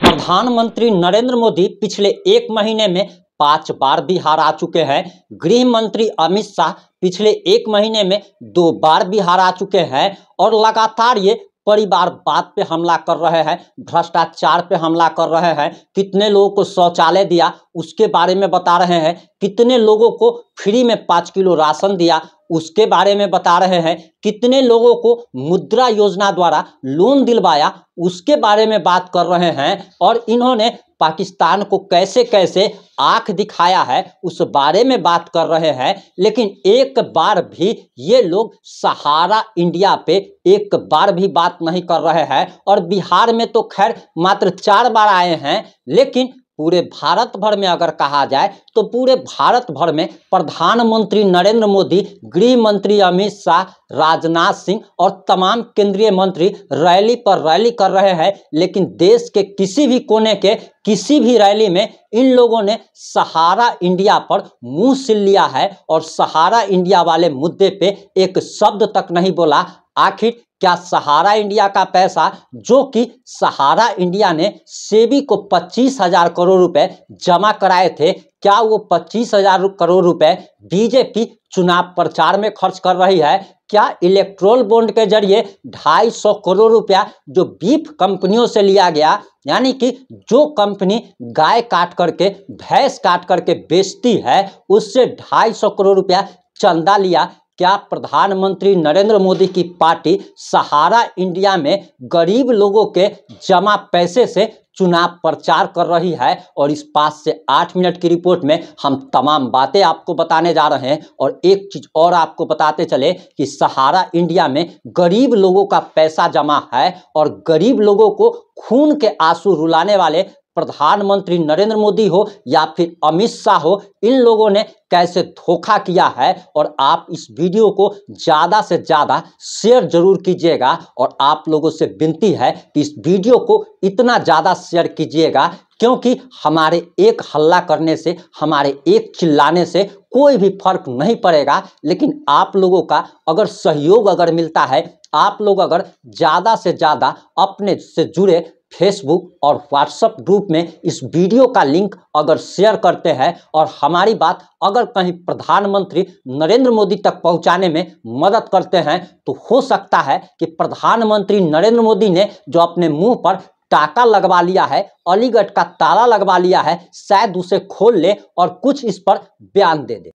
प्रधानमंत्री नरेंद्र मोदी पिछले एक महीने में पांच बार बिहार आ चुके हैं गृह मंत्री अमित शाह पिछले एक महीने में दो बार बिहार आ चुके हैं और लगातार ये परिवार बात पे हमला कर रहे हैं भ्रष्टाचार पे हमला कर रहे हैं कितने लोगों को शौचालय दिया उसके बारे में बता रहे हैं कितने लोगों को फ्री में पाँच किलो राशन दिया उसके बारे में बता रहे हैं कितने लोगों को मुद्रा योजना द्वारा लोन दिलवाया उसके बारे में बात कर रहे हैं और इन्होंने पाकिस्तान को कैसे कैसे आंख दिखाया है उस बारे में बात कर रहे हैं लेकिन एक बार भी ये लोग सहारा इंडिया पे एक बार भी बात नहीं कर रहे हैं और बिहार में तो खैर मात्र चार बार आए हैं लेकिन पूरे भारत भर में अगर कहा जाए तो पूरे भारत भर में प्रधानमंत्री नरेंद्र मोदी गृह मंत्री अमित शाह राजनाथ सिंह और तमाम केंद्रीय मंत्री रैली पर रैली कर रहे हैं लेकिन देश के किसी भी कोने के किसी भी रैली में इन लोगों ने सहारा इंडिया पर मुंह सिल लिया है और सहारा इंडिया वाले मुद्दे पे एक शब्द तक नहीं बोला आखिर क्या सहारा इंडिया का पैसा जो कि सहारा इंडिया ने सेबी को पच्चीस हजार करोड़ रुपए जमा कराए थे क्या वो पच्चीस हजार करोड़ रुपए बीजेपी चुनाव प्रचार में खर्च कर रही है क्या इलेक्ट्रोल बॉन्ड के जरिए ढाई सौ करोड़ रुपया जो बीफ कंपनियों से लिया गया यानी कि जो कंपनी गाय काट करके भैंस काट करके बेचती है उससे ढाई सौ करोड़ रुपया चंदा लिया क्या प्रधानमंत्री नरेंद्र मोदी की पार्टी सहारा इंडिया में गरीब लोगों के जमा पैसे से चुनाव प्रचार कर रही है और इस पाँच से आठ मिनट की रिपोर्ट में हम तमाम बातें आपको बताने जा रहे हैं और एक चीज़ और आपको बताते चले कि सहारा इंडिया में गरीब लोगों का पैसा जमा है और गरीब लोगों को खून के आंसू रुलाने वाले प्रधानमंत्री नरेंद्र मोदी हो या फिर अमित शाह हो इन लोगों ने कैसे धोखा किया है और आप इस वीडियो को ज़्यादा से ज़्यादा शेयर जरूर कीजिएगा और आप लोगों से विनती है कि इस वीडियो को इतना ज़्यादा शेयर कीजिएगा क्योंकि हमारे एक हल्ला करने से हमारे एक चिल्लाने से कोई भी फर्क नहीं पड़ेगा लेकिन आप लोगों का अगर सहयोग अगर मिलता है आप लोग अगर ज़्यादा से ज़्यादा अपने से जुड़े फेसबुक और व्हाट्सएप ग्रुप में इस वीडियो का लिंक अगर शेयर करते हैं और हमारी बात अगर कहीं प्रधानमंत्री नरेंद्र मोदी तक पहुंचाने में मदद करते हैं तो हो सकता है कि प्रधानमंत्री नरेंद्र मोदी ने जो अपने मुंह पर टाका लगवा लिया है अलीगढ़ का ताला लगवा लिया है शायद उसे खोल ले और कुछ इस पर बयान दे दे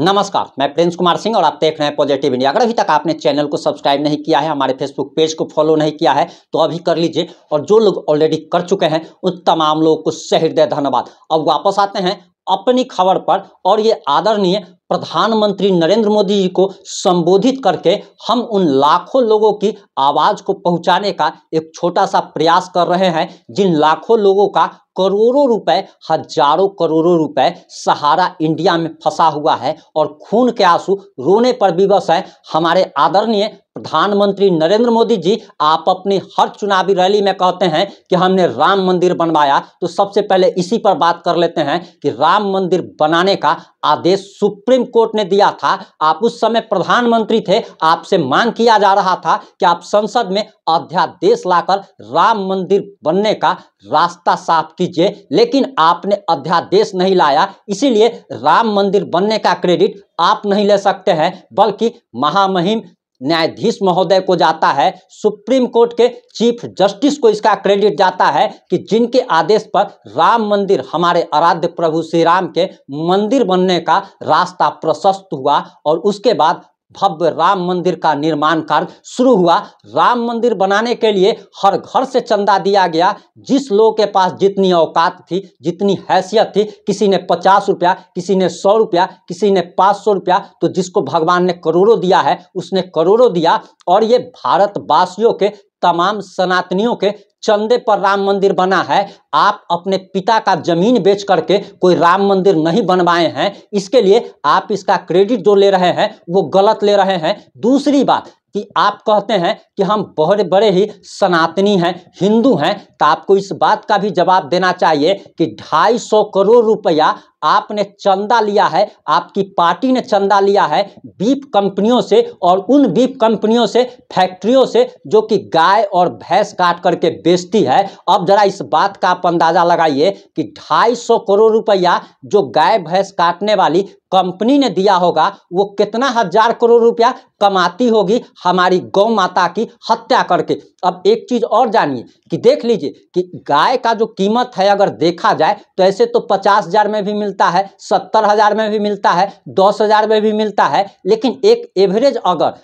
नमस्कार मैं प्रिंस कुमार सिंह और आप देख रहे हैं पॉजिटिव इंडिया अगर अभी तक आपने चैनल को सब्सक्राइब नहीं किया है हमारे फेसबुक पेज को फॉलो नहीं किया है तो अभी कर लीजिए और जो लोग ऑलरेडी कर चुके हैं उन तमाम लोगों को सहृदय धन्यवाद अब वापस आते हैं अपनी खबर पर और ये आदरणीय प्रधानमंत्री नरेंद्र मोदी जी को संबोधित करके हम उन लाखों लोगों की आवाज़ को पहुंचाने का एक छोटा सा प्रयास कर रहे हैं जिन लाखों लोगों का करोड़ों रुपए हजारों करोड़ों रुपए सहारा इंडिया में फंसा हुआ है और खून के आंसू रोने पर विवश है हमारे आदरणीय प्रधानमंत्री नरेंद्र मोदी जी आप अपनी हर चुनावी रैली में कहते हैं कि हमने राम मंदिर बनवाया तो सबसे पहले इसी पर बात कर लेते हैं कि राम मंदिर बनाने का आदेश सुप्रीम सुप्रीम कोर्ट ने दिया था आप उस समय प्रधानमंत्री थे आपसे मांग किया जा रहा था कि आप संसद में अध्यादेश लाकर राम मंदिर बनने का रास्ता साफ कीजिए लेकिन आपने अध्यादेश नहीं लाया इसीलिए राम मंदिर बनने का क्रेडिट आप नहीं ले सकते हैं बल्कि महामहिम न्यायाधीश महोदय को जाता है सुप्रीम कोर्ट के चीफ जस्टिस को इसका क्रेडिट जाता है कि जिनके आदेश पर राम मंदिर हमारे आराध्य प्रभु श्री राम के मंदिर बनने का रास्ता प्रशस्त हुआ और उसके बाद भव्य राम मंदिर का निर्माण कार्य शुरू हुआ राम मंदिर बनाने के लिए हर घर से चंदा दिया गया जिस लोगों के पास जितनी औकात थी जितनी हैसियत थी किसी ने पचास रुपया किसी ने सौ रुपया किसी ने पाँच सौ रुपया तो जिसको भगवान ने करोड़ों दिया है उसने करोड़ों दिया और ये भारतवासियों के तमाम सनातनियों के चंदे पर राम मंदिर बना है आप अपने पिता का जमीन बेच करके कोई राम मंदिर नहीं बनवाए हैं इसके लिए आप इसका क्रेडिट जो ले रहे हैं वो गलत ले रहे हैं दूसरी बात कि आप कहते हैं कि हम बहुत बड़े ही सनातनी हैं हिंदू हैं तो आपको इस बात का भी जवाब देना चाहिए कि 250 करोड़ रुपया आपने चंदा लिया है आपकी पार्टी ने चंदा लिया है बीफ कंपनियों से और उन बीफ कंपनियों से फैक्ट्रियों से जो कि गाय और भैंस काट करके बेचती है अब जरा इस बात का आप अंदाज़ा लगाइए कि 250 करोड़ रुपया जो गाय भैंस काटने वाली कंपनी ने दिया होगा वो कितना हजार करोड़ रुपया कमाती होगी हमारी गौ माता की हत्या करके अब एक चीज़ और जानिए कि देख लीजिए देखिए कि गाय का जो कीमत है अगर देखा जाए तो ऐसे तो पचास हजार में भी मिलता है सत्तर हजार में भी मिलता है दस हजार में भी मिलता है लेकिन एक एवरेज अगर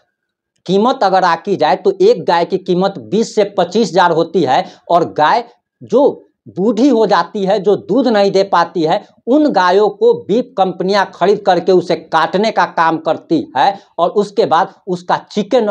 कीमत अगर आकी जाए तो एक गाय की कीमत बीस से पच्चीस हजार होती है और गाय जो बूढ़ी हो जाती है जो दूध नहीं दे पाती है उन गायों को बीप कंपनियां खरीद करके उसे काटने का काम करती है और उसके बाद उसका चिकन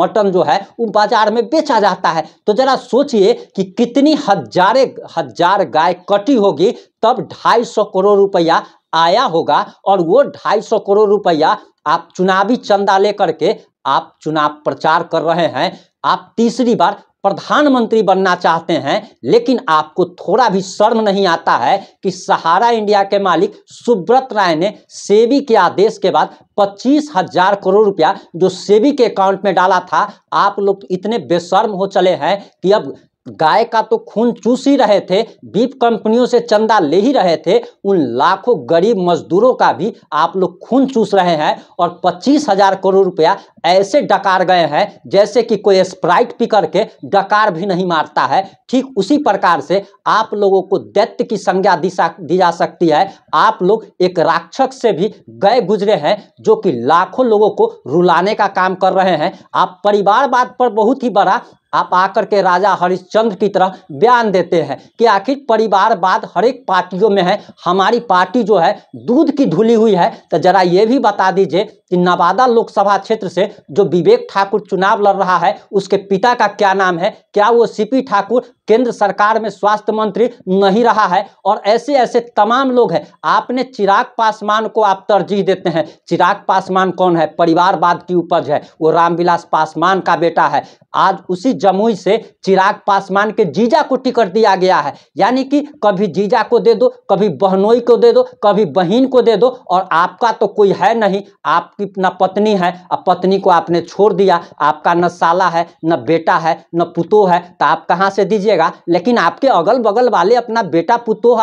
मटन जो है वो बाजार में बेचा जाता है तो ज़रा सोचिए कि कितनी हजारे हजार गाय कटी होगी तब ढाई सौ करोड़ रुपया आया होगा और वो ढाई सौ करोड़ रुपया आप चुनावी चंदा लेकर के आप चुनाव प्रचार कर रहे हैं आप तीसरी बार प्रधानमंत्री बनना चाहते हैं लेकिन आपको थोड़ा भी शर्म नहीं आता है कि सहारा इंडिया के मालिक सुब्रत राय ने सेबी के आदेश के बाद पच्चीस हजार करोड़ रुपया जो सेबी के अकाउंट में डाला था आप लोग इतने बेशर्म हो चले हैं कि अब गाय का तो खून चूस ही रहे थे बीफ कंपनियों से चंदा ले ही रहे थे उन लाखों गरीब मजदूरों का भी आप लोग खून चूस रहे हैं और पच्चीस हजार करोड़ रुपया ऐसे डकार गए हैं जैसे कि कोई स्प्राइट पी करके डकार भी नहीं मारता है ठीक उसी प्रकार से आप लोगों को दैत्य की संज्ञा दी जा सकती है आप लोग एक राक्षस से भी गए गुजरे हैं जो कि लाखों लोगों को रुलाने का काम कर रहे हैं आप परिवारवाद पर बहुत ही बड़ा आप आकर के राजा हरिश्चंद्र की तरह बयान देते हैं कि आखिर परिवारवाद हर एक पार्टियों में है हमारी पार्टी जो है दूध की धुली हुई है तो जरा ये भी बता दीजिए कि नवादा लोकसभा क्षेत्र से जो विवेक ठाकुर चुनाव लड़ रहा है उसके पिता का क्या नाम है क्या वो सीपी ठाकुर केंद्र सरकार में स्वास्थ्य मंत्री नहीं रहा है और ऐसे ऐसे तमाम लोग हैं आपने चिराग पासवान को आप तरजीह देते हैं चिराग पासवान कौन है परिवारवाद की उपज है वो रामविलास पासवान का बेटा है आज उसी जमुई से चिराग पासवान के जीजा को टिकट दिया गया है यानी कि कभी जीजा को दे दो कभी बहनोई को दे दो कभी बहन को दे दो और आपका तो कोई है नहीं आपकी न पत्नी है अब पत्नी को आपने छोड़ दिया आपका न साला है न बेटा है न पुतो है तो आप कहाँ से दीजिए कीजिएगा लेकिन आपके अगल बगल वाले अपना बेटा पुतो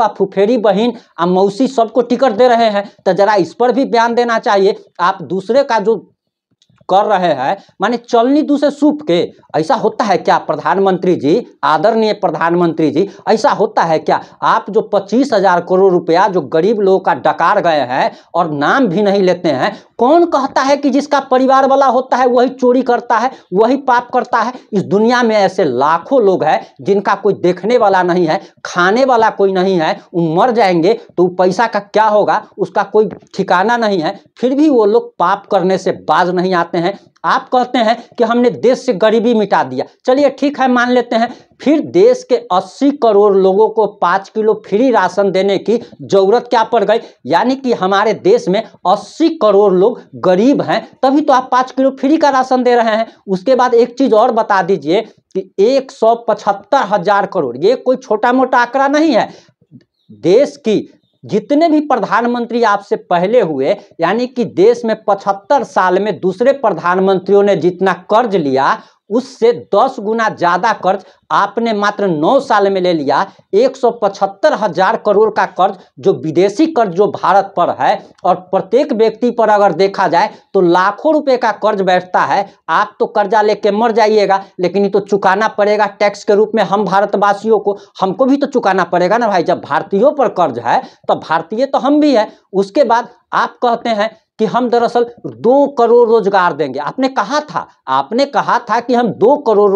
आ फुफेरी बहन आ मौसी सबको टिकट दे रहे हैं तो जरा इस पर भी बयान देना चाहिए आप दूसरे का जो कर रहे हैं माने चलनी दूसरे सूप के ऐसा होता है क्या प्रधानमंत्री जी आदरणीय प्रधानमंत्री जी ऐसा होता है क्या आप जो पच्चीस हजार करोड़ रुपया जो गरीब लोगों का डकार गए हैं और नाम भी नहीं लेते हैं कौन कहता है कि जिसका परिवार वाला होता है वही चोरी करता है वही पाप करता है इस दुनिया में ऐसे लाखों लोग हैं जिनका कोई देखने वाला नहीं है खाने वाला कोई नहीं है वो मर जाएंगे तो पैसा का क्या होगा उसका कोई ठिकाना नहीं है फिर भी वो लोग पाप करने से बाज नहीं आते जाते हैं आप कहते हैं कि हमने देश से गरीबी मिटा दिया चलिए ठीक है मान लेते हैं फिर देश के 80 करोड़ लोगों को 5 किलो फ्री राशन देने की जरूरत क्या पड़ गई यानी कि हमारे देश में 80 करोड़ लोग गरीब हैं तभी तो आप 5 किलो फ्री का राशन दे रहे हैं उसके बाद एक चीज़ और बता दीजिए कि एक हजार करोड़ ये कोई छोटा मोटा आंकड़ा नहीं है देश की जितने भी प्रधानमंत्री आपसे पहले हुए यानी कि देश में पचहत्तर साल में दूसरे प्रधानमंत्रियों ने जितना कर्ज लिया उससे दस गुना ज्यादा कर्ज आपने मात्र नौ साल में ले लिया एक हजार करोड़ का कर्ज जो विदेशी कर्ज जो भारत पर है और प्रत्येक व्यक्ति पर अगर देखा जाए तो लाखों रुपए का कर्ज बैठता है आप तो कर्जा लेके मर जाइएगा लेकिन ये तो चुकाना पड़ेगा टैक्स के रूप में हम भारतवासियों को हमको भी तो चुकाना पड़ेगा ना भाई जब भारतीयों पर कर्ज है तो भारतीय तो हम भी हैं उसके बाद आप कहते हैं कि हम दरअसल दो करोड़ रोजगार देंगे आपने कहा था आपने कहा था कि हम दो करोड़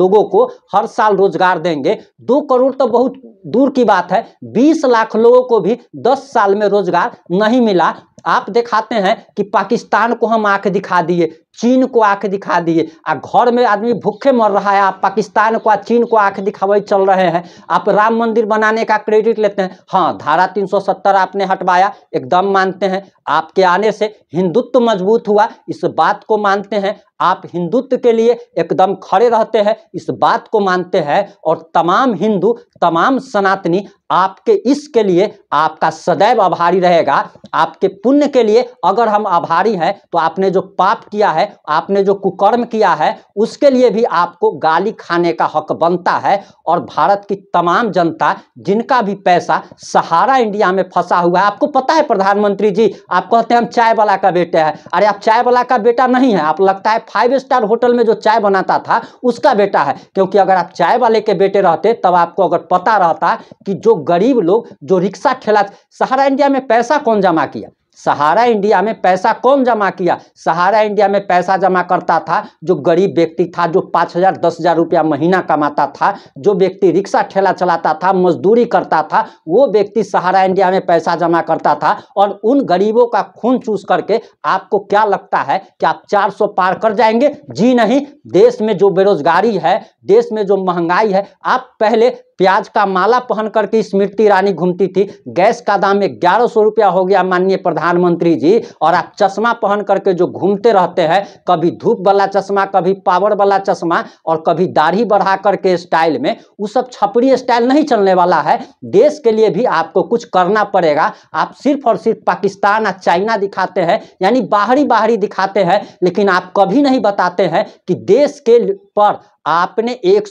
लोगों को हर साल साल रोजगार देंगे दो करोड़ तो बहुत दूर की बात है बीस लाख लोगों को भी दस साल में रोजगार नहीं मिला आप दिखाते हैं कि पाकिस्तान को हम आंख दिखा दिए चीन को आंख दिखा दिए आ घर में आदमी भूखे मर रहा है आप पाकिस्तान को आ चीन को आंख दिखावे चल रहे हैं आप राम मंदिर बनाने का क्रेडिट लेते हैं हाँ धारा 370 आपने हटवाया एकदम मानते हैं आपके आने से हिंदुत्व मजबूत हुआ इस बात को मानते हैं आप हिंदुत्व के लिए एकदम खड़े रहते हैं इस बात को मानते हैं और तमाम हिंदू तमाम सनातनी आपके इसके लिए आपका सदैव आभारी रहेगा आपके पुण्य के लिए अगर हम आभारी हैं तो आपने जो पाप किया है आपने जो कुकर्म किया है उसके लिए भी आपको गाली खाने का हक बनता है और भारत की तमाम जनता जिनका भी पैसा सहारा इंडिया में फंसा हुआ है आपको पता है प्रधानमंत्री जी आप कहते हैं हम चाय वाला का बेटे हैं अरे आप चाय वाला का बेटा नहीं है आप लगता है फाइव स्टार होटल में जो चाय बनाता था उसका बेटा है क्योंकि अगर आप चाय वाले के बेटे रहते तब आपको अगर पता रहता कि जो गरीब लोग जो रिक्शा ठेला सहारा इंडिया में पैसा कौन जमा किया सहारा इंडिया में पैसा कौन जमा किया सहारा इंडिया में पैसा जमा करता था जो गरीब व्यक्ति था जो पाँच हज़ार दस हज़ार रुपया महीना कमाता था जो व्यक्ति रिक्शा ठेला चलाता था मजदूरी करता था वो व्यक्ति सहारा इंडिया में पैसा जमा करता था और उन गरीबों का खून चूस करके आपको क्या लगता है कि आप सौ पार कर जाएंगे जी नहीं देश में जो बेरोजगारी है देश में जो महंगाई है आप पहले प्याज का माला पहन करके स्मृति ईरानी घूमती थी गैस का दाम ग्यारह सौ रुपया हो गया माननीय प्रधानमंत्री जी और आप चश्मा पहन करके जो घूमते रहते हैं कभी धूप वाला चश्मा कभी पावर वाला चश्मा और कभी दाढ़ी बढ़ा करके स्टाइल में वो सब छपरी स्टाइल नहीं चलने वाला है देश के लिए भी आपको कुछ करना पड़ेगा आप सिर्फ और सिर्फ पाकिस्तान और चाइना दिखाते हैं यानी बाहरी बाहरी दिखाते हैं लेकिन आप कभी नहीं बताते हैं कि देश के पर आपने एक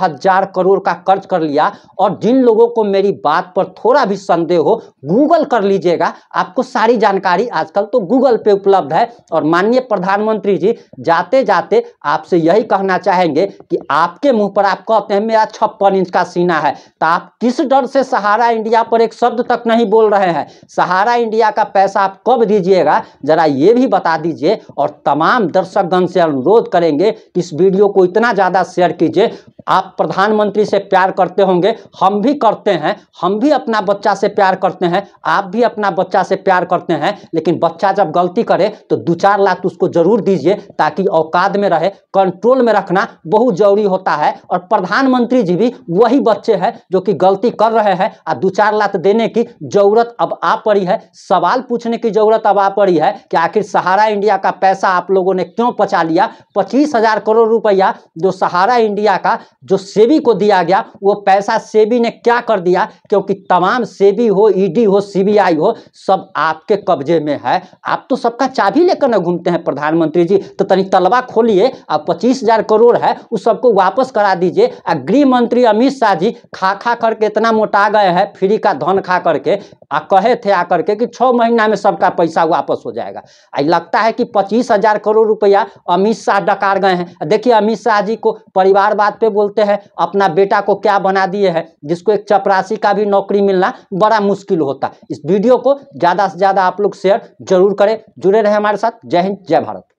हजार करोड़ का कर्ज कर लिया और जिन लोगों को मेरी बात पर थोड़ा भी संदेह हो गूगल कर लीजिएगा आपको सारी जानकारी आजकल तो गूगल पे उपलब्ध है और माननीय प्रधानमंत्री जी जाते जाते आपसे यही कहना चाहेंगे कि आपके मुंह पर आप कहते हैं मेरा छप्पन इंच का सीना है तो आप किस डर से सहारा इंडिया पर एक शब्द तक नहीं बोल रहे हैं सहारा इंडिया का पैसा आप कब दीजिएगा जरा ये भी बता दीजिए और तमाम दर्शकगण से अनुरोध करेंगे कि इस वीडियो को इतना जितना ज़्यादा शेयर कीजिए आप प्रधानमंत्री से प्यार करते होंगे हम भी करते हैं हम भी अपना बच्चा से प्यार करते हैं आप भी अपना बच्चा से प्यार करते हैं लेकिन बच्चा जब गलती करे तो दो चार लाख उसको जरूर दीजिए ताकि औकात में रहे कंट्रोल में रखना बहुत जरूरी होता है और प्रधानमंत्री जी भी वही बच्चे हैं जो कि गलती कर रहे हैं और दो चार लाख देने की जरूरत अब आ पड़ी है सवाल पूछने की जरूरत अब आ पड़ी है कि आखिर सहारा इंडिया का पैसा आप लोगों ने क्यों पचा लिया पच्चीस हजार करोड़ रुपया जो सहारा इंडिया का जो सेबी को दिया गया वो पैसा सेबी ने क्या कर दिया क्योंकि तमाम सेबी हो ईडी हो सीबीआई हो सब आपके कब्जे में है आप तो सबका चाबी लेकर ना घूमते हैं प्रधानमंत्री जी तो तनिक तलबा खोलिए अब पच्चीस हजार करोड़ है उस सबको वापस करा दीजिए और गृह मंत्री अमित शाह जी खा खा करके इतना मोटा गए हैं फ्री का धन खा करके आ कहे थे आकर के कि छः महीना में सबका पैसा वापस हो जाएगा आई लगता है कि पच्चीस हजार करोड़ रुपया अमित शाह डकार गए हैं देखिए अमित शाह जी को परिवारवाद पे बोल बोलते हैं अपना बेटा को क्या बना दिए है जिसको एक चपरासी का भी नौकरी मिलना बड़ा मुश्किल होता इस वीडियो को ज़्यादा से ज़्यादा आप लोग शेयर जरूर करें जुड़े रहें हमारे साथ जय हिंद जय भारत